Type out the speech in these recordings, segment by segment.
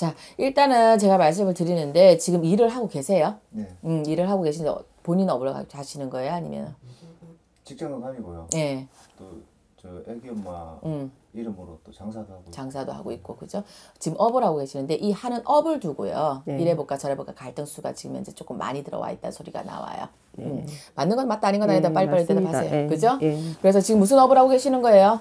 자, 일단은 제가 말씀을 드리는데 지금 일을 하고 계세요? 네. 음, 일을 하고 계신데 본인 업으로 하시는 거예요? 아니면? 직장은 아니고요. 네. 예. 또저 애기 엄마 음. 이름으로 또 장사도 하고 장사도 있고. 하고 있고 그죠? 지금 업을 하고 계시는데 이 하는 업을 두고요. 네. 이래 볼까 저래 볼까 갈등 수가 지금 현재 조금 많이 들어와 있다는 소리가 나와요. 네. 음. 맞는 건 맞다 아닌 건 아니다 네, 빨리빨리 대답하세요. 예. 그죠? 예. 그래서 지금 무슨 업을 하고 계시는 거예요?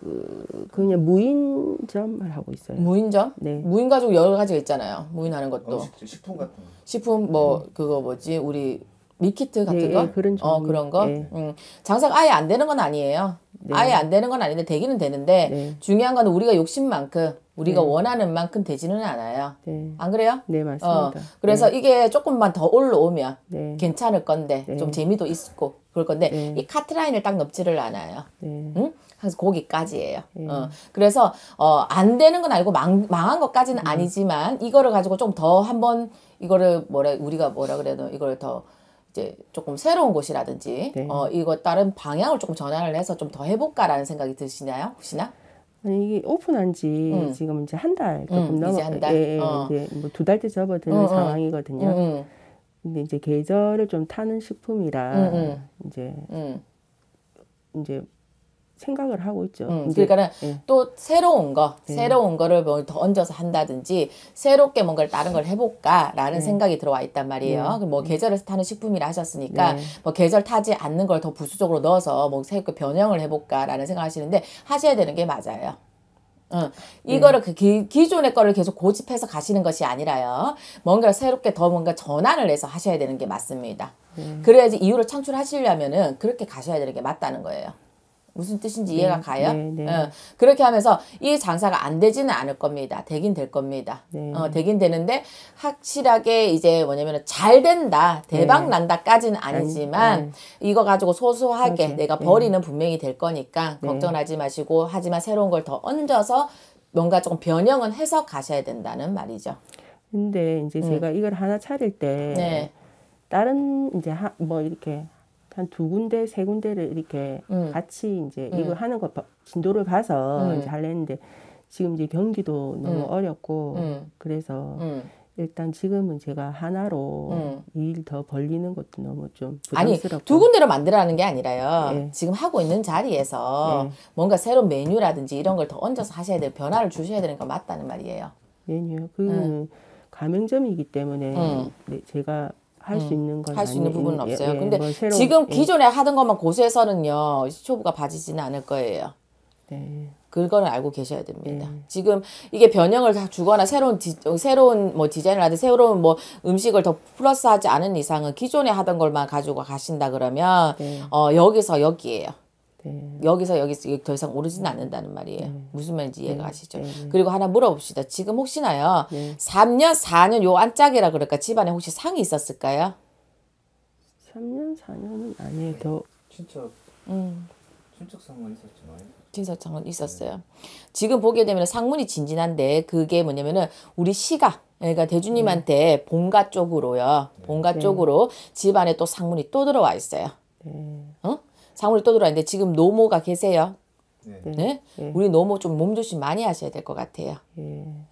그 그냥 무인점을 하고 있어요. 무인점? 네. 무인 가지고 여러 가지가 있잖아요. 무인하는 것도. 어, 식품 같은. 거. 식품 뭐 네. 그거 뭐지 우리 밀키트 같은 네, 예, 거? 예, 그런 어 그런 거. 네. 음. 장사가 아예 안 되는 건 아니에요. 네. 아예 안 되는 건 아닌데 되기는 되는데 네. 중요한 건 우리가 욕심만큼 우리가 네. 원하는 만큼 되지는 않아요. 네. 안 그래요? 네 어. 맞습니다. 어, 그래서 이게 조금만 더 올라오면 괜찮을 건데 좀 재미도 있고 그럴 건데 이 카트라인을 딱 넘지를 않아요. 응? 그래서 거기까지예요. 음. 어. 그래서 어, 안 되는 건아니고 망, 망한 것까지는 음. 아니지만 이거를 가지고 좀 더 한번 이거를 뭐래 우리가 뭐라 그래도 이걸 더 이제 조금 새로운 곳이라든지 네. 어, 이거 다른 방향을 조금 전환을 해서 좀 더 해볼까라는 생각이 드시나요 혹시나? 아니 이게 오픈한 지 음. 지금 이제 한달 음, 조금 넘어 이제 한 달? 예, 예, 어. 이제 뭐두 달째 접어드는 음, 음. 상황이거든요. 근데 이제 계절을 좀 타는 식품이라 이제 이제 생각을 하고 있죠. 음, 그러니까는 예. 또 새로운 거, 예. 새로운 거를 뭐 얹어서 한다든지 새롭게 뭔가를 다른 걸 해볼까라는 예. 생각이 들어와 있단 말이에요. 네. 그뭐 계절에서 타는 식품이라 하셨으니까 뭐 계절 타지 않는 걸 더 부수적으로 넣어서 뭐 새롭게 변형을 해볼까라는 생각하시는데 하셔야 되는 게 맞아요. 응. 어, 이거를 그 기, 기존의 거를 계속 고집해서 가시는 것이 아니라요. 뭔가 새롭게 더 뭔가 전환을 해서 하셔야 되는 게 맞습니다. 그래야지 이유를 창출하시려면은 그렇게 가셔야 되는 게 맞다는 거예요. 무슨 뜻인지 네, 이해가 네, 가요? 네, 네. 어, 그렇게 하면서 이 장사가 안 되지는 않을 겁니다. 되긴 될 겁니다. 네. 어, 되긴 되는데 확실하게 이제 뭐냐면 잘 된다, 대박 네. 난다까지는 아니지만 이거 가지고 소소하게 맞아. 그렇죠. 내가 버리는 분명히 될 거니까 걱정하지 마시고 하지만 새로운 걸 더 얹어서 뭔가 조금 변형은 해서 가셔야 된다는 말이죠. 근데 이제 음. 제가 이걸 하나 차릴 때 다른 이제 하, 뭐 이렇게 한두 군데 세 군데를 이렇게 음. 같이 이제 음. 이거 하는 거 진도를 봐서 음. 이제 할랬는데 지금 이제 경기도 너무 음. 어렵고 음. 그래서 음. 일단 지금은 제가 하나로 일 더 벌리는 것도 너무 좀 부담스럽고 아니 두 군데로 만들라는 게 아니라요 네. 지금 하고 있는 자리에서 네. 뭔가 새로운 메뉴라든지 이런 걸 더 얹어서 하셔야 될 변화를 주셔야 되는 건 맞다는 말이에요 메뉴요 그 가맹점이기 때문에 네, 제가 할수 음. 있는 건할수 있는 부분은 없어요. 예, 예 근데 뭐새로 지금 예. 기존에 하던 것만 고수해서는요 초보가 봐지지는 않을 거예요. 네. 그거는 알고 계셔야 됩니다. 네. 지금 이게 변형을 다 주거나 새로운 디, 새로운 뭐 디자인을 하든 새로운 뭐 음식을 더 플러스하지 않은 이상은 기존에 하던 걸만 가지고 가신다 그러면 네. 어 여기서 여기에요. 네. 여기서 여기 서더 이상 오르지는 네. 않는다는 말이에요. 네. 무슨 말인지 이해가 네. 가시죠? 네, 네. 그리고 하나 물어봅시다. 지금 혹시나요, 네. 3년, 4년 요 안짝이라 그럴까? 집안에 혹시 상이 있었을까요? 3년, 4년은 아니에요. 더. 진짜. 음. 친척상은 있었지만. 친척상은 있었어요. 지금 보게 되면 상문이 진진한데 그게 뭐냐면은 우리 시각. 그러니까 대주님한테 본가 쪽으로요. 본가 쪽으로 집안에 또 상문이 또 들어와 있어요. 네. 장물이 떠돌아왔는데 지금 노모가 계세요. 네. 네? 네. 우리 노모 좀 몸조심 많이 하셔야 될 것 같아요. 예.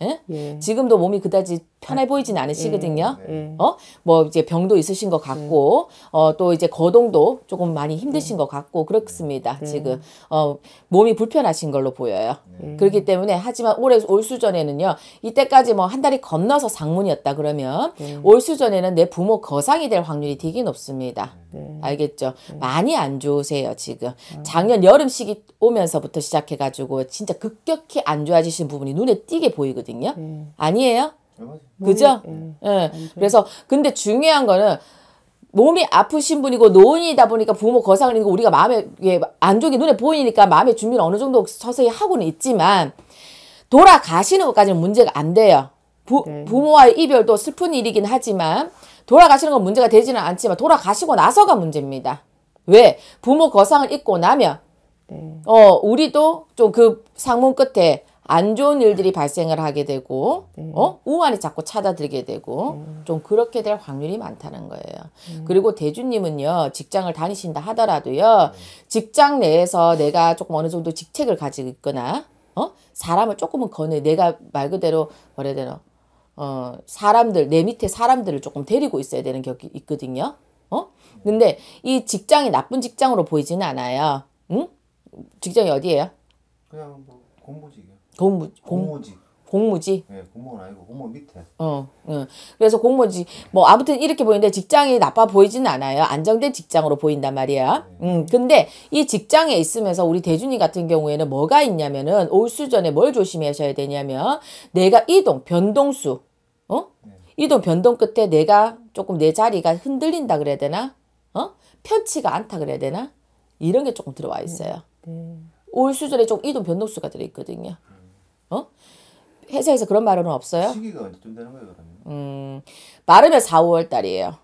네? 예. 지금도 몸이 그다지 편해 보이진 않으시거든요. 음, 네. 음. 어? 뭐 이제 병도 있으신 것 같고, 음. 어, 또 이제 거동도 조금 많이 힘드신 것 같고, 그렇습니다. 지금, 어, 몸이 불편하신 걸로 보여요. 네. 그렇기 때문에, 하지만 올해, 올 수전에는요, 이때까지 뭐 한 달이 건너서 상문이었다 그러면, 올 수전에는 내 부모 거상이 될 확률이 되게 높습니다. 네. 알겠죠? 많이 안 좋으세요, 지금. 작년 여름 시기 오면서부터 시작해가지고, 진짜 급격히 안 좋아지신 부분이 눈에 띄게 보이거든요. 아니에요? 그죠? 예. 네. 그래서 근데 중요한 거는 몸이 아프신 분이고 노인이다 보니까 부모 거상을 있는 거 우리가 마음에 예, 안쪽이 눈에 보이니까 마음의 준비를 어느 정도 서서히 하고는 있지만 돌아가시는 것까지는 문제가 안 돼요. 부, 네. 부모와의 이별도 슬픈 일이긴 하지만 돌아가시는 건 문제가 되지는 않지만 돌아가시고 나서가 문제입니다. 왜? 부모 거상을 입고 나면 네. 어 우리도 좀 그 상문 끝에 안 좋은 일들이 발생을 하게 되고 네. 어 우환이 자꾸 찾아들게 되고 네. 좀 그렇게 될 확률이 많다는 거예요. 음. 그리고 대주님은요 직장을 다니신다 하더라도요 네. 직장 내에서 내가 조금 어느 정도 직책을 가지고 있거나 어 사람을 조금은 거는 내가 말 그대로 뭐라 해야 되나 어 사람들 내 밑에 사람들을 조금 데리고 있어야 되는 격이 있거든요. 어 근데 이 직장이 나쁜 직장으로 보이지는 않아요. 응? 직장이 어디예요? 그냥 뭐 공부직이요. 공무 공, 공무직. 공무직. 예, 공무원 아니고 공무 밑에. 어, 응. 어. 그래서 공무직 뭐 아무튼 이렇게 보이는데 직장이 나빠 보이진 않아요. 안정된 직장으로 보인단 말이야. 네. 음, 근데 이 직장에 있으면서 우리 대준이 같은 경우에는 뭐가 있냐면은 올수 전에 뭘 조심하셔야 되냐면 내가 이동 변동수, 어? 네. 이동 변동 끝에 내가 조금 내 자리가 흔들린다 그래야 되나? 어? 편치가 않다 그래야 되나? 이런 게 조금 들어와 있어요. 음, 네. 올 수전에 좀 이동 변동수가 들어있거든요. 음. 어? 회사에서 그런 발은 없어요? 시기가 언제쯤 되는 거예요, 그러면? 음, 마르면 4, 5월 달이에요.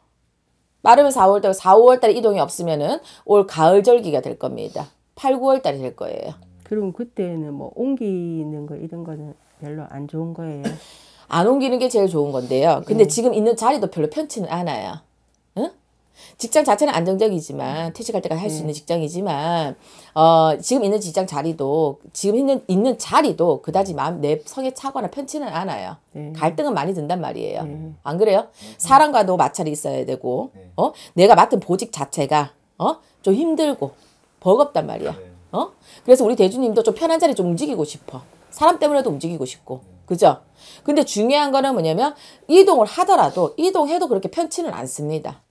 마르면 4, 월 달, 4, 5월 달에 이동이 없으면은 올 가을 절기가 될 겁니다. 8, 9월 달이 될 거예요. 그럼 그때는 뭐 옮기는 거 이런 거는 별로 안 좋은 거예요? 안 옮기는 게 제일 좋은 건데요. 근데 네. 지금 있는 자리도 별로 편치는 않아요. 직장 자체는 안정적이지만 음. 퇴직할 때까지 할수 음. 있는 직장이지만 어 지금 있는 직장 자리도 지금 있는 있는 자리도 그다지 음. 마음 내 성에 차거나 편치는 않아요. 음. 갈등은 많이 든단 말이에요. 음. 안 그래요? 음. 사람과도 마찰이 있어야 되고 네. 어 내가 맡은 보직 자체가 어좀 힘들고 버겁단 말이야. 어 그래서 우리 대주님도 좀 편한 자리 좀 움직이고 싶어. 사람 때문에도 움직이고 싶고 그죠? 근데 중요한 거는 뭐냐면 이동을 하더라도 이동해도 그렇게 편치는 않습니다.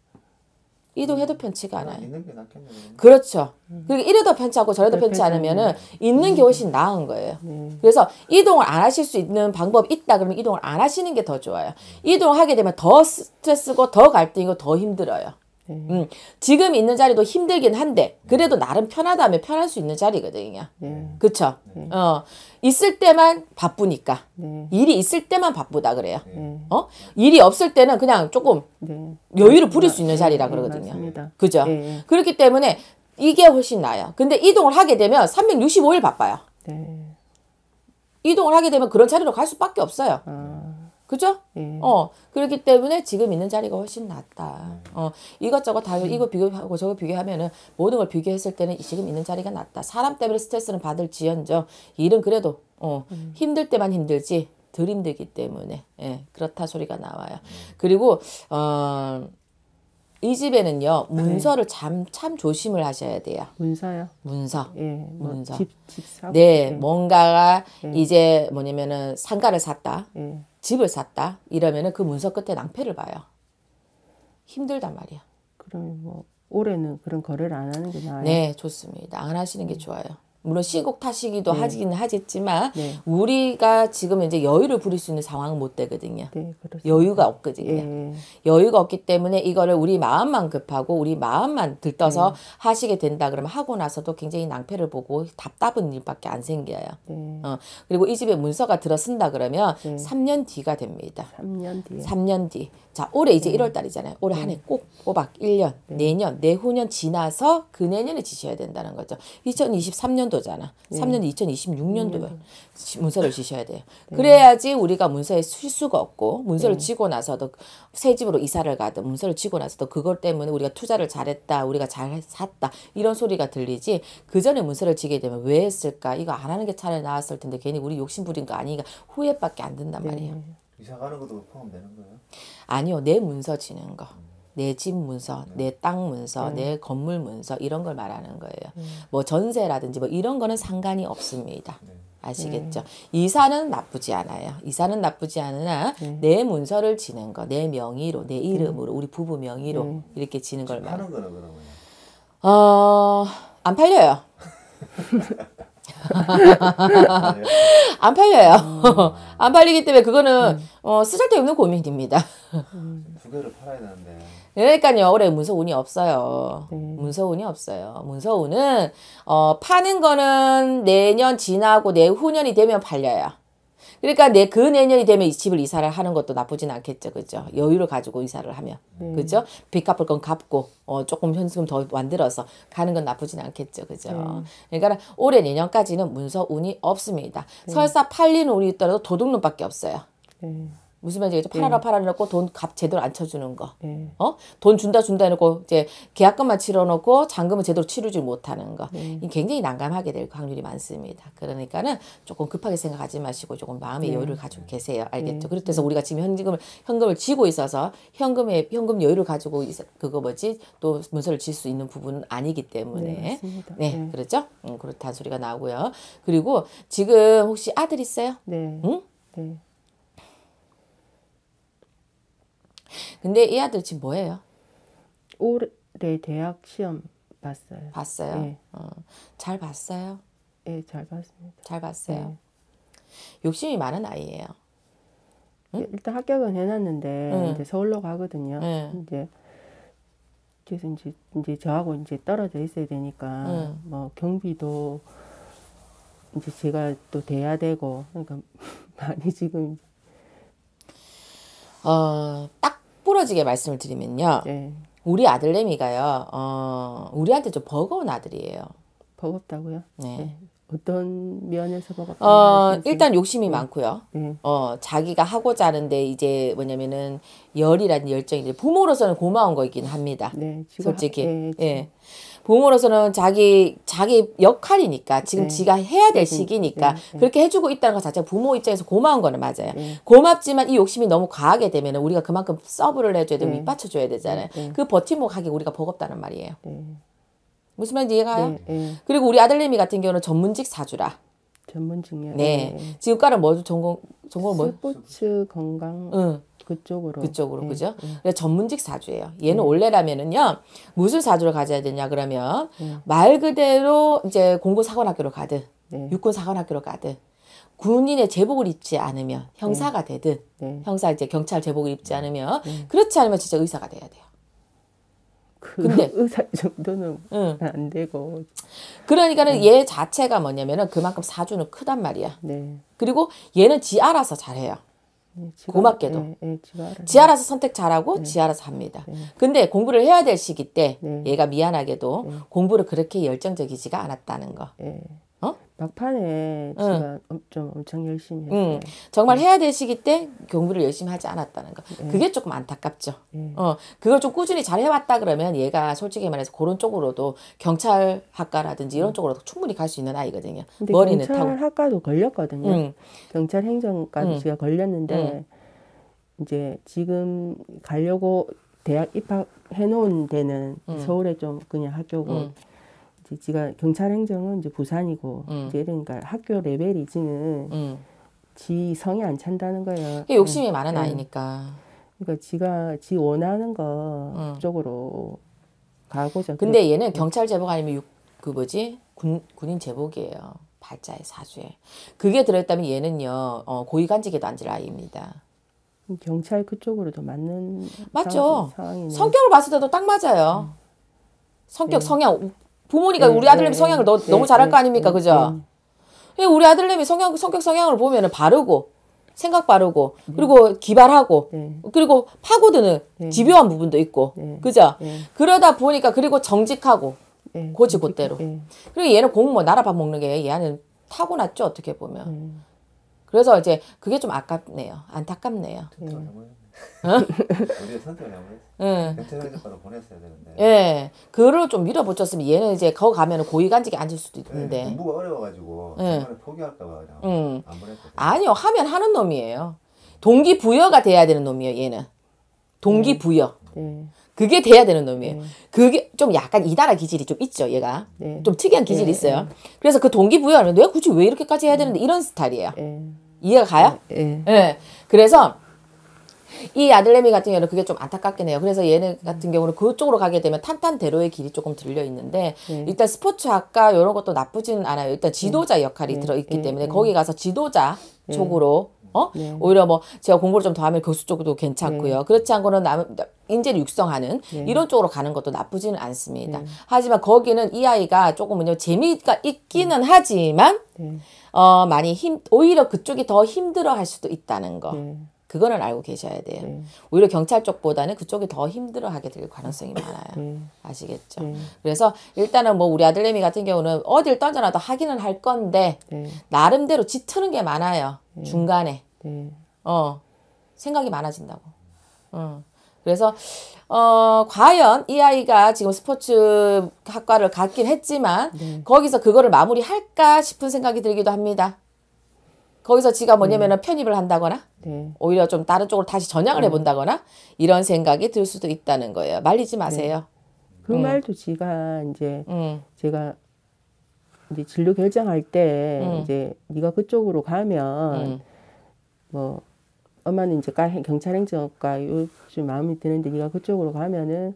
이동해도 음. 편치가 않아요. 있는 게 낫겠네요. 그렇죠. 음. 그리고 이래도 편치하고 저래도 편치 않으면은 음. 있는 게 훨씬 나은 거예요. 음. 그래서 이동을 안 하실 수 있는 방법 있다 그러면 이동을 안 하시는 게 더 좋아요. 이동하게 되면 더 스트레스고 더 갈등이고 더 힘들어요. 네. 음, 지금 있는 자리도 힘들긴 한데 그래도 나름 편하다면 편할 수 있는 자리거든요. 네. 그쵸? 네. 어, 있을 때만 바쁘니까 네. 일이 있을 때만 바쁘다 그래요. 네. 어? 일이 없을 때는 그냥 조금 네. 여유를 부릴 네. 수 있는 자리라 그러거든요. 맞 그죠? 그렇기 때문에 이게 훨씬 나아요. 근데 이동을 하게 되면 365일 바빠요. 이동을 하게 되면 그런 자리로 갈 수밖에 없어요. 아. 그죠? 음. 어 그렇기 때문에 지금 있는 자리가 훨씬 낫다. 음. 어 이것저것 다 음. 이거 비교하고 저거 비교하면은 모든 걸 비교했을 때는 지금 있는 자리가 낫다. 사람 때문에 스트레스는 받을지언정 일은 그래도 어 음. 힘들 때만 힘들지 덜 힘들기 때문에 예 그렇다 소리가 나와요. 음. 그리고 어이 집에는요 문서를 참, 네. 참 조심을 하셔야 돼요. 문서요? 문서. 예, 뭐 문서. 집, 집 사고. 네, 예. 뭔가가 예. 이제 뭐냐면은 상가를 샀다, 예. 집을 샀다 이러면은 그 문서 끝에 낭패를 봐요. 힘들단 말이야. 그럼 뭐 올해는 그런 거래를 안 하는 게 나아요. 네, 좋습니다. 안 하시는 게 음. 좋아요. 물론 시국 탓이기도 네. 하긴 하겠지만 네. 우리가 지금 이제 여유를 부릴 수 있는 상황은 못 되거든요. 네, 여유가 없거든요. 예. 여유가 없기 때문에 이거를 우리 마음만 급하고 우리 마음만 들떠서 네. 하시게 된다 그러면 하고 나서도 굉장히 낭패를 보고 답답한 일밖에 안 생겨요. 네. 어, 그리고 이 집에 문서가 들어선다 그러면 네. 3년 뒤가 됩니다. 3년 뒤. 3년 뒤. 자, 올해 이제 1월 달이잖아요. 올해 한 해꼭 꼬박 1년, 내년, 내후년 지나서 그 내년에 지셔야 된다는 거죠. 2023년도 3년도잖아 음. 3년 2026년도에 음. 문서를 지셔야 돼요. 음. 그래야지 우리가 문서에 실수가 없고 문서를 네. 지고 나서도 새 집으로 이사를 가든 문서를 지고 나서도 그걸 때문에 우리가 투자를 잘했다. 우리가 잘 샀다. 이런 소리가 들리지. 그 전에 문서를 지게 되면 왜 했을까? 이거 안 하는 게 차라리 나았을 텐데 괜히 우리 욕심 부린 거 아니니까 후회밖에 안 든단 네. 말이에요. 이사 가는 것도 포함되는 거예요? 아니요. 내 문서 지는 거. 음. 내집 문서, 음. 내땅 문서, 음. 내 건물 문서 이런 걸 말하는 거예요. 음. 뭐 전세라든지 뭐 이런 거는 상관이 없습니다. 네. 아시겠죠? 음. 이사는 나쁘지 않아요. 이사는 나쁘지 않으나 음. 내 문서를 지는 거, 내 명의로, 내 음. 이름으로, 우리 부부 명의로 음. 이렇게 지는 걸 말하는 거는 그러면 어, 안 팔려요. 안 팔려요. 안 팔리기 때문에 그거는 음. 어, 쓰잘데없는 고민입니다. 두 개를 팔아야 되는데. 그러니까요. 올해 문서운이 없어요. 음. 문서운이 없어요. 문서운은 어, 파는 거는 내년 지나고 내후년이 되면 팔려요. 그러니까 내 그 내년이 되면 이 집을 이사를 하는 것도 나쁘진 않겠죠. 그죠? 여유를 가지고 이사를 하면. 음. 그죠? 빚 갚을 건 갚고 어 조금 현수금 더 만들어서 가는 건 나쁘진 않겠죠. 그죠? 음. 그러니까 올해 내년까지는 문서 운이 없습니다. 음. 설사 팔리는 운이 있더라도 도둑눈밖에 없어요. 무슨 말인지 알죠 팔아라 네. 팔아라 놓고 돈 값 제대로 안 쳐주는 거. 네. 어? 돈 준다 준다 해놓고 이제 계약금만 치러놓고 잔금은 제대로 치르지 못하는 거. 네. 이 굉장히 난감하게 될 확률이 많습니다. 그러니까는 조금 급하게 생각하지 마시고 조금 마음의 네. 여유를 가지고 계세요. 알겠죠? 네. 그렇다해서 네. 우리가 지금 현금을 현금을 지고 있어서 현금의 현금 여유를 가지고 있어, 그거 뭐지 또 문서를 질 수 있는 부분은 아니기 때문에 네, 그렇죠? 음, 그렇다는 소리가 나오고요. 그리고 지금 혹시 아들 있어요? 네. 응? 네. 근데 이 아들 지금 뭐예요? 올해 대학 시험 봤어요. 봤어요. 네. 어. 잘 봤어요. 예, 네, 잘 봤습니다. 잘 봤어요. 네. 욕심이 많은 아이예요. 예, 응? 일단 합격은 해놨는데 응. 이제 서울로 가거든요. 응. 이제 그래서 이제 이제 저하고 이제 떨어져 있어야 되니까 뭐 경비도 이제 제가 또 돼야 되고 그러니까 많이 지금 어딱 부러지게 말씀을 드리면요. 네. 우리 아들내미가요. 어, 우리한테 좀 버거운 아들이에요. 버겁다고요? 네. 네. 어떤 면에서 뭐가 어, 일단 욕심이 음. 많고요. 음. 어, 자기가 하고자 하는데 이제 뭐냐면은 열이라는 열정이 부모로서는 고마운 거이긴 합니다. 네, 솔직히. 하, 네, 예. 부모로서는 자기 자기 역할이니까 지금 네. 지가 해야 될 시기니까 네, 네. 그렇게 해주고 있다는 것 자체가 부모 입장에서 고마운 거는 맞아요. 네. 고맙지만 이 욕심이 너무 과하게 되면 우리가 그만큼 서브를 해줘야 되고 밑받쳐줘야 되잖아요. 그 버팀목 하기 우리가 버겁다는 말이에요. 무슨 말인지 이해가요? 네, 그리고 우리 아들님이 같은 경우는 전문직 사주라. 전문직이요. 네. 네. 지금과는 뭐 전공 전공 뭐? 스포츠 건강. 응. 그쪽으로. 그쪽으로, 네. 그죠? 네. 그래서 전문직 사주예요. 얘는 네. 원래라면은요, 무슨 사주를 가져야 되냐, 그러면, 네. 말 그대로 이제 공군사관학교로 가든, 네. 육군사관학교로 가든, 군인의 제복을 입지 않으면, 형사가 되든, 형사 이제 경찰 제복을 입지 않으면, 그렇지 않으면 진짜 의사가 돼야 돼요. 그 근데 의사 정도는 응. 안 되고 그러니까는 응. 네. 얘 자체가 뭐냐면은 그만큼 사주는 크단 말이야. 네. 그리고 얘는 지 알아서 잘해요. 네, 고맙게도 네, 네, 지 알아서 선택 잘하고 네. 지 알아서 합니다. 네. 근데 공부를 해야 될 시기 때 얘가 미안하게도 공부를 그렇게 열정적이지가 않았다는 거. 어? 막판에 제가 응. 좀 엄청 열심히 했어요. 응. 정말 네. 해야 될 시기 때 공부를 열심히 하지 않았다는 거. 네. 그게 조금 안타깝죠. 네. 어, 그걸 좀 꾸준히 잘 해왔다 그러면 얘가 솔직히 말해서 그런 쪽으로도 경찰학과라든지 이런 음. 쪽으로 충분히 갈 수 있는 아이거든요. 머리는 경찰학과도 걸렸거든요. 경찰 행정과도 제가 걸렸는데 이제 지금 가려고 대학 입학해 놓은 데는 서울에 좀 그냥 학교고 지가 경찰 행정은 이제 부산이고 음. 이제 이러니까 학교 레벨이 지는 음. 지 성이 안 찬다는 거예요. 욕심이 응. 많은 응. 네. 아이니까. 그러니까 지가 지 원하는 거 응. 음. 쪽으로 가고자. 근데 그래. 얘는 경찰 제복 아니면 육, 그 뭐지 군 군인 제복이에요. 발자에 사주에 그게 들어있다면 얘는요 어, 고위간직에도 앉을 아이입니다. 경찰 그쪽으로 더 맞는 맞죠. 상황, 성격을 봤을 때도 딱 맞아요. 성격 네. 성향 부모니까 네, 우리 아들님이 네. 성향을 너, 네, 너무 잘할 거 아닙니까? 그죠? 예, 우리 아들님이 성향, 성격 성향을 보면 은 바르고, 생각 바르고, 그리고 기발하고, 그리고 파고드는 집요한 부분도 있고, 그죠? 그러다 보니까, 그리고 정직하고, 고지 곧대로. 그리고 얘는 공부 뭐, 나라 밥 먹는 게 얘는 타고났죠, 어떻게 보면. 그래서 이제 그게 좀 아깝네요. 안타깝네요. 음. 우리 선택을 응. 경찰서로 예. 보냈어야 되는데. 예, 그를 좀 밀어붙였으면 얘는 이제 거 가면은 고위간직에 앉을 수도 예, 있는데. 예, 공부가 어려워가지고 예. 포기할까봐 그냥 응. 음. 안보냈거 아니요, 하면 하는 놈이에요. 동기 부여가 돼야 되는 놈이에요, 얘는. 동기 부여. 음. 네. 그게 돼야 되는 놈이에요. 네. 그게 좀 약간 이다라 기질이 좀 있죠, 얘가. 네. 좀 특이한 네. 기질이 네. 있어요. 그래서 그 동기부여하면 왜 굳이 왜 이렇게까지 해야 되는데 네. 이런 스타일이에요. 이해가 가요? 예. 그래서 이 아들내미 같은 경우는 그게 좀 안타깝긴 해요. 그래서 얘네 같은 경우는 그쪽으로 가게 되면 탄탄대로의 길이 조금 들려 있는데 네. 일단 스포츠학과 이런 것도 나쁘지는 않아요. 일단 지도자 음. 역할이 네. 들어 있기 네. 때문에 거기 가서 지도자 쪽으로 어? 네. 오히려 뭐 제가 공부를 좀 더 하면 교수 쪽도 괜찮고요. 네. 그렇지 않고는 남, 인재를 육성하는 네. 이런 쪽으로 가는 것도 나쁘지는 않습니다. 하지만 거기는 이 아이가 조금은요 재미가 있기는 하지만 어 많이 힘 오히려 그쪽이 더 힘들어 할 수도 있다는 거. 그거는 알고 계셔야 돼요. 음. 오히려 경찰 쪽보다는 그쪽이 더 힘들어하게 될 가능성이 음. 많아요. 음. 아시겠죠? 음. 그래서 일단은 뭐 우리 아들내미 같은 경우는 어딜 떠져나도 하기는 할 건데 음. 나름대로 짙트는 게 많아요. 음. 중간에 어 생각이 많아진다고. 어. 그래서 어 과연 이 아이가 지금 스포츠 학과를 갔긴 했지만 네. 거기서 그거를 마무리할까 싶은 생각이 들기도 합니다. 거기서 지가 뭐냐면은 음. 편입을 한다거나 네. 오히려 좀 다른 쪽으로 다시 전향을 음. 해본다거나 이런 생각이 들 수도 있다는 거예요. 말리지 네. 마세요. 네. 그 음. 말도 지가 이제 음. 제가 이제 진료 결정할 때 음. 이제 네가 그쪽으로 가면 음. 뭐 엄마는 이제 경찰 행정과 요즘 마음이 드는데 네가 그쪽으로 가면은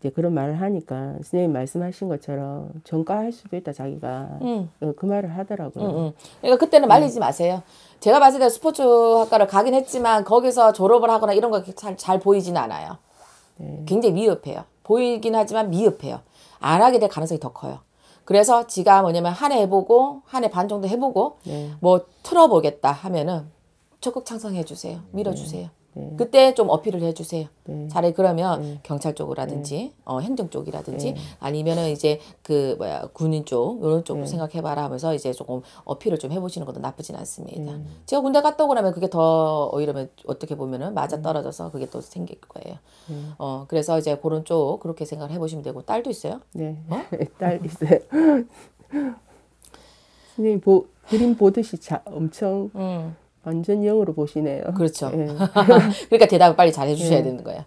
이제 그런 말을 하니까 선생님 말씀하신 것처럼 전과할 수도 있다 자기가 음. 그 말을 하더라고요. 음, 음. 그러니까 그때는 말리지 마세요. 제가 봤을 때 스포츠학과를 가긴 했지만 거기서 졸업을 하거나 이런 거 잘 잘 보이진 않아요. 네. 굉장히 미흡해요. 보이긴 하지만 미흡해요. 안 하게 될 가능성이 더 커요. 그래서 지가 뭐냐면 한 해 해보고 한 해 반 정도 해보고 네. 뭐 틀어보겠다 하면은 적극 찬성해 주세요. 밀어 주세요. 네. 네. 그때 좀 어필을 해주세요. 네. 잘해 그러면 네. 경찰 쪽이라든지 네. 어, 행정 쪽이라든지 네. 아니면은 이제 그 뭐야 군인 쪽 이런 쪽도 생각해봐라 하면서 이제 조금 어필을 좀 해보시는 것도 나쁘진 않습니다. 음. 제가 군대 갔다 오고 나면 그게 더 이러면 어떻게 보면은 맞아 음. 떨어져서 그게 또 생길 거예요. 어 그래서 이제 그런 쪽 그렇게 생각을 해보시면 되고 딸도 있어요? 네, 어? 딸 있어요. 선생님 보, 그림 보듯이 자, 엄청 음. 완전 영으로 보시네요. 그렇죠. 예. 그러니까 대답을 빨리 잘 해주셔야 예. 되는 거예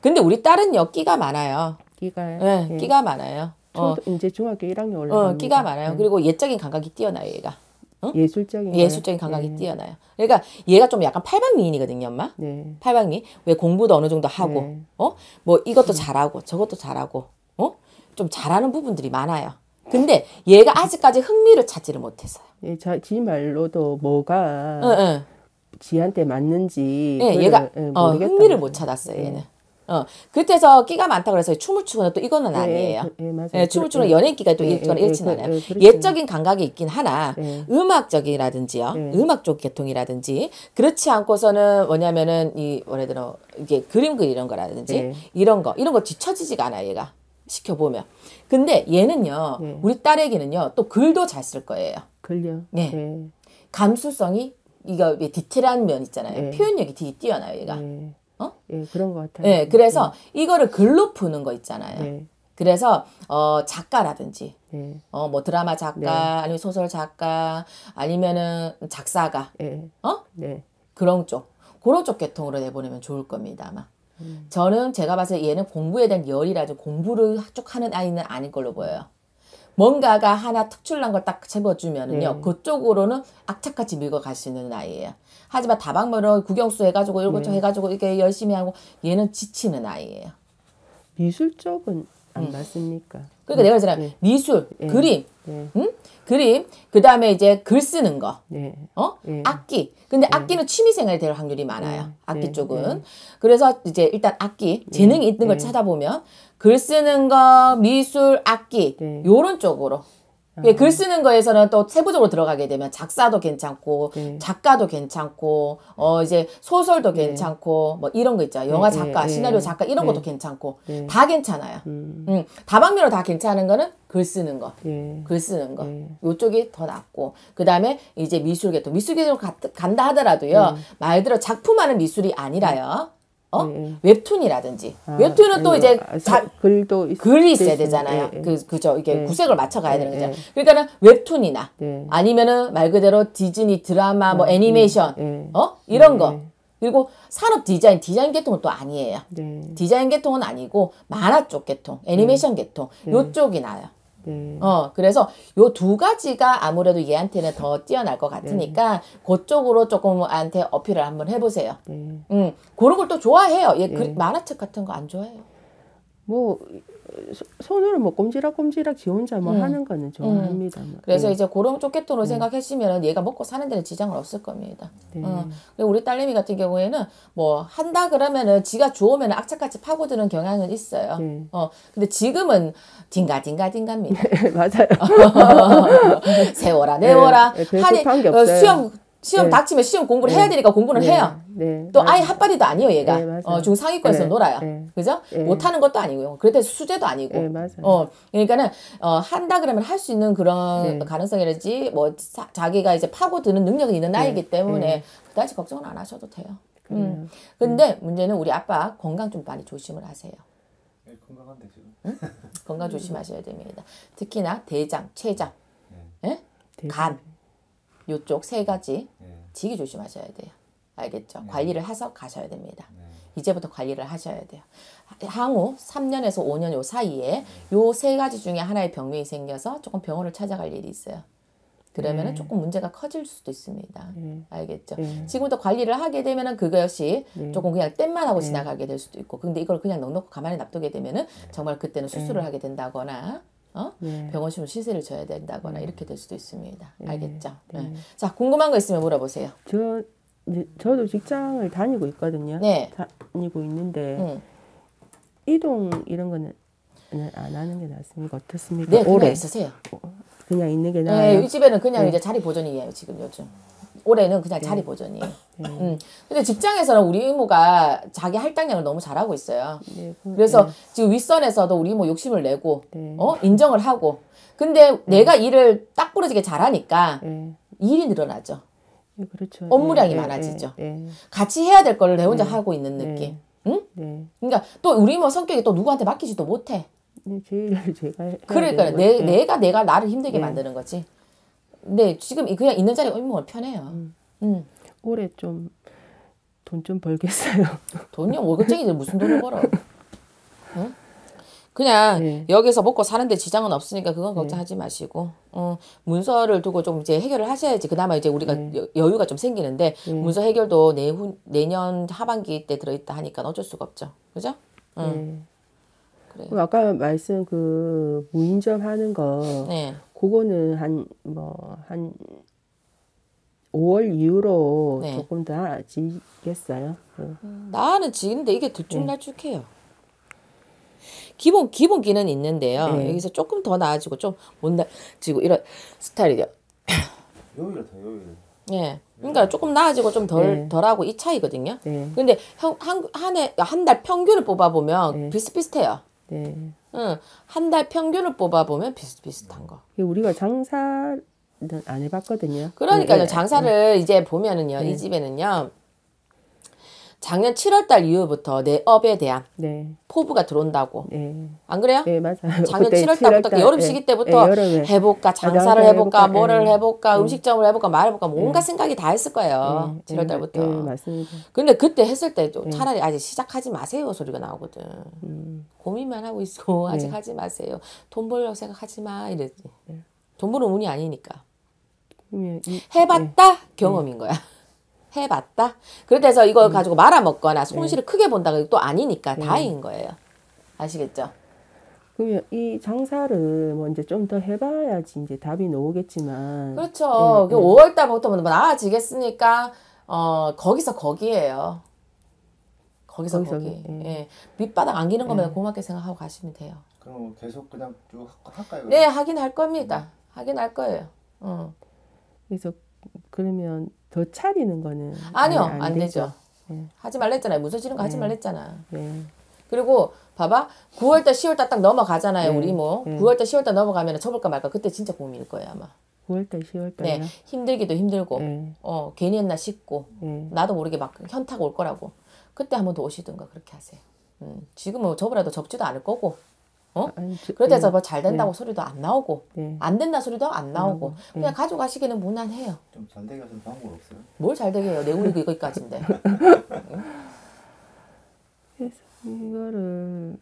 근데 우리 딸은요 끼가 많아요. 끼가요? 네, 예, 예. 끼가 많아요. 어. 이제 중학교 1학년 올라갑 어, 끼가 많아요. 예. 그리고 예적인 감각이 뛰어나요, 얘가. 어? 예술적인 예술적인 감각이 네. 뛰어나요. 그러니까 얘가 좀 약간 팔방미인이거든요, 엄마. 네. 팔방미. 왜 공부도 어느 정도 하고, 네. 어, 뭐 이것도 음. 잘하고 저것도 잘하고, 어, 좀 잘하는 부분들이 많아요. 근데 얘가 아직까지 흥미를 찾지를 못해어요 예, 자, 지 말로도 뭐가 응, 응. 지한테 맞는지 예, 얘가 예, 어, 흥미를 못 찾았어요. 예. 얘는. 예. 어, 그때서 끼가 많다 그래서 춤을 추거나 또 이거는 예, 예, 아니에요. 예, 예, 맞아요. 예, 춤을 추는 연예인 끼가 또 있거나 일치는 않아요. 그 그렇죠. 예적인 감각이 있긴 하나 음악적이라든지요, 음악 쪽 계통이라든지 그렇지 않고서는 뭐냐면은 이 원래 들어 이게 그림 그리는 거라든지 이런 거 이런 거 뒤처지지가 않아 얘가 시켜보면 근데 얘는요, 네. 우리 딸에게는요, 또 글도 잘 쓸 거예요. 글요? 네. 네. 감수성이, 이거 디테일한 면 있잖아요. 표현력이 되게 뛰어나요, 얘가. 어? 예, 그런 것 같아요. 네, 그래서 이거를 글로 푸는 거 있잖아요. 그래서 어 작가라든지 네. 어뭐 드라마 작가 네. 아니면 소설 작가 아니면은 작사가 어? 네. 어 그런 쪽 그런 쪽 계통으로 내보내면 좋을 겁니다 아마. 음. 저는 제가 봤을 때 얘는 공부에 대한 열이라든 공부를 쭉 하는 아이는 아닌 걸로 보여요. 뭔가가 하나 특출난 걸딱 채워주면은요, 네. 그쪽으로는 악착같이 밀고 갈수 있는 아이예요. 하지만 다방면을 구경수 해가지고 이것저 네. 해가지고 이렇게 열심히 하고 얘는 지치는 아이예요. 미술 쪽은 안 맞습니까? 그러니까 내가 그랬잖아. 네. 예. 미술, 예. 그림, 음? 그림, 그 다음에 이제 글 쓰는 거, 어? 악기. 근데 악기는 취미생활이 될 확률이 많아요. 악기 쪽은. 그래서 이제 일단 악기, 재능이 있는 걸 찾아보면 글 쓰는 거, 미술, 악기, 요런 쪽으로. 예, 글 음. 쓰는 거에서는 또 세부적으로 들어가게 되면 작사도 괜찮고 네. 작가도 괜찮고 어 이제 소설도 네. 괜찮고 뭐 이런 거 있죠 네, 영화 네, 작가 네. 시나리오 작가 이런 것도 괜찮고 다 괜찮아요 음. 음. 다방면으로 다 괜찮은 거는 글 쓰는 거, 글 쓰는 거 요쪽이 더 낫고 그 다음에 이제 미술계통 미술계통 간다 하더라도요 말 들어 작품하는 미술이 아니라요 어? 네. 웹툰이라든지 아, 웹툰은 아니, 또 이제 자, 아, 글도 글이 있어야 되잖아요. 네. 그 그죠 이게 네. 구색을 맞춰 가야 되는 거죠아요 그러니까는 웹툰이나 아니면은 말 그대로 디즈니 드라마 뭐 음, 애니메이션 어 이런 거 그리고 산업 디자인 디자인 계통은 또 아니에요. 네. 디자인 계통은 아니고 만화 쪽 계통 애니메이션 계통 요쪽이 나요. 네. 어, 그래서 요 두 가지가 아무래도 얘한테는 더 뛰어날 것 같으니까 네. 그쪽으로 조금한테 어필을 한번 해보세요. 네. 음, 그런 걸 또 좋아해요. 얘 예, 그, 네. 만화책 같은 거 안 좋아해요. 뭐 손으로 뭐 꼼지락꼼지락 지 혼자 뭐 음. 하는 거는 좋아합니다. 음. 뭐. 그래서 네. 이제 그런 쪽개으로 네. 음. 생각하시면 얘가 먹고 사는 데는 지장은 없을 겁니다. 네. 어. 우리 딸내미 같은 경우에는 뭐 한다 그러면은 지가 좋으면 악착같이 파고드는 경향은 있어요. 네. 어. 근데 지금은 딩가딩가딩가입니다. 맞아요. 세워라, 네. 내워라. 네, 한이 어, 수영 시험 네. 닥치면 시험 공부를 네. 해야 되니까 공부는 네. 해요. 네. 또 아예 핫바리도 아니에요, 얘가. 네, 어, 중상위권에서 네. 놀아요. 그죠? 못하는 것도 아니고요. 그런데 수제도 아니고. 어, 그러니까는, 어, 한다 그러면 할 수 있는 그런 가능성이라지 뭐, 사, 자기가 이제 파고드는 능력이 있는 나이기 때문에, 그다지 걱정은 안 하셔도 돼요. 음. 그래요. 음. 근데 문제는 우리 아빠 건강 좀 많이 조심을 하세요. 건강한데 지금. 응? 건강 조심하셔야 됩니다. 특히나 대장, 췌장, 예? 간, 요쪽 세 가지 예. 지기 조심하셔야 돼요. 알겠죠? 예. 관리를 해서 가셔야 됩니다. 네. 이제부터 관리를 하셔야 돼요. 향후 3년에서 5년 요 사이에 요 세 가지 중에 하나의 병명이 생겨서 조금 병원을 찾아갈 일이 있어요. 그러면은 네. 조금 문제가 커질 수도 있습니다. 네. 알겠죠? 네. 지금부터 관리를 하게 되면은 그것이 조금 그냥 땜만 하고 지나가게 될 수도 있고, 근데 이걸 그냥 넉넉히 가만히 놔두게 되면은 정말 그때는 수술을 하게 된다거나 어? 네. 예. 병원심으로 시세를 져야 된다거나 네. 이렇게 될 수도 있습니다. 예. 네. 알겠죠? 예. 자, 궁금한 거 있으면 물어보세요. 저 저도 직장을 다니고 있거든요. 네. 다니고 있는데 음. 이동 이런 거는 안 하는 게 낫습니까? 어떻습니까? 네, 그냥 있으세요. 그냥 있는 게 네, 나아요. 네, 이 집에는 그냥 네. 이제 자리 보존이에요. 지금 요즘. 올해는 그냥 네. 자리 보전이에요 음. 네. 음. 근데 직장에서는 우리 이모가 자기 할당량을 너무 잘하고 있어요. 네, 그래서 네. 지금 윗선에서도 우리 이모 욕심을 내고 네. 어 인정을 하고 근데 네. 내가 일을 딱 부러지게 잘하니까 일이 늘어나죠. 그렇죠. 업무량이 많아지죠. 같이 해야 될 거를 내 혼자 하고 있는 느낌. 응? 그러니까 또 우리 이모 성격이 또 누구한테 맡기지도 못해. 제일 제가 그러니까 내, 내가 내가 나를 힘들게 만드는 거지. 네, 지금 그냥 있는 자리 얼마나 편해요. 음. 음. 올해 좀 돈 좀 벌겠어요. 돈이요? 뭐 월급쟁이들 무슨 돈을 벌어? 응? 그냥 네. 여기서 먹고 사는데 지장은 없으니까 그건 네. 걱정하지 네. 마시고 어, 문서를 두고 좀 이제 해결을 하셔야지 그나마 이제 우리가 네. 여유가 좀 생기는데 네. 문서 해결도 내후, 내년 하반기 때 들어있다 하니까 어쩔 수가 없죠 그죠? 응. 네. 그래요. 아까 말씀 그 무인점 하는 거, 네. 그거는 한 뭐한 5월 이후로 네. 조금 더지겠어요 네. 음, 나는 지금데 이게 들쭉날쭉해요. 네. 기본 기본기는 있는데요. 네. 여기서 조금 더 나아지고 좀 못나지고 이런 스타일이요. 여기가 더여기 예. 그러니까 네. 조금 나아지고 좀덜 네. 덜하고 이 차이거든요. 근데 한 한해 한 달 평균을 뽑아 보면 비슷비슷해요. 네. 응, 한달 평균을 뽑아보면 비슷비슷한 거. 우리가 장사는 안 해봤거든요. 그러니까요. 네. 네. 장사를 네. 이제 보면은요. 이 네. 집에는요. 작년 7월달 이후부터 내 업에 대한 네. 포부가 들어온다고. 네. 안 그래요? 네 맞아요. 작년 7월달부터 그 여름 네. 시기 네, 때부터 해볼까 아, 장사를 해볼까, 해볼까 뭐를 네. 해볼까 음식점을 해볼까 말해볼까 뭔가 뭐 생각이 다 했을 거예요. 7월달부터. 맞습니다. 근데 그때 했을 때 차라리 아직 시작하지 마세요 소리가 나오거든. 음. 고민만 하고 있어 아직 하지 마세요. 돈 벌려고 생각하지 마 이랬지. 돈 버는 운이 아니니까. 해봤다 경험인 거야. 해봤다. 그렇서 이걸 음. 가지고 말아먹거나 네. 손실을 네. 크게 본다고 또 아니니까 네. 다행인 거예요. 아시겠죠? 그러면 이 장사를 뭐 이제 좀더 해봐야지 이제 답이 나오겠지만. 그렇죠. 네, 5월 그 달부터 뭐 나아지겠으니까 어 거기서 거기에요. 거기서, 거기 거기. 뭐, 네. 예. 밑바닥 안기는 거면 고맙게 생각하고 가시면 돼요. 그럼 뭐 계속 그냥 쭉 할까요? 네, 하긴 할 겁니다. 하긴 할 거예요. 어. 그래서 그러면 더 차리는 거는 아니요 안, 안 되죠. 되죠. 예. 하지 말랬잖아요. 무서지는 거 하지 예. 말랬잖아. 예. 그리고 봐봐 9월달 10월달 딱 넘어가잖아요 우리 뭐 9월달 10월달 넘어가면 쳐볼까 말까 그때 진짜 고민일 거예요 아마 9월달 10월달 네 힘들기도 힘들고 어 괜히 했나 싶고 나도 모르게 막 현타가 올 거라고 그때 한 번 더 오시든가 그렇게 하세요 음, 지금은 저보라도 접지도 않을 거고 어? 그래서 네. 뭐잘 된다고 네. 소리도 안 나오고 네. 안 된다 소리도 안 음, 나오고 음. 그냥 가져가시기는 무난해요. 좀 잘 되게 하시는 방법 없어요? 뭘 잘 되게 해요? 내 우리 그거까지인데. 그래서 이거를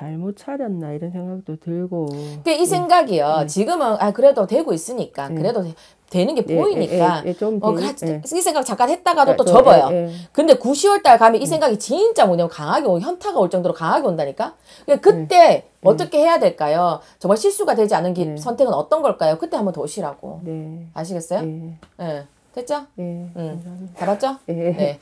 잘못 차렸나 이런 생각도 들고. 그러니까 이 예. 생각이요. 네. 지금은 아 그래도 되고 있으니까 네. 그래도 되는 게 보이니까 예, 예, 예, 어, 그래, 이 생각 잠깐 했다가도 아, 또, 접어요. 근데 9, 10월 달 가면 이 음. 생각이 진짜 뭐냐면 강하게 오, 현타가 올 정도로 강하게 온다니까. 그러니까 그때 어떻게 해야 될까요? 정말 실수가 되지 않은 기, 선택은 어떤 걸까요? 그때 한번 더 오시라고. 네. 아시겠어요? 예. 됐죠? 예. 음. 다 봤죠? 예. 네.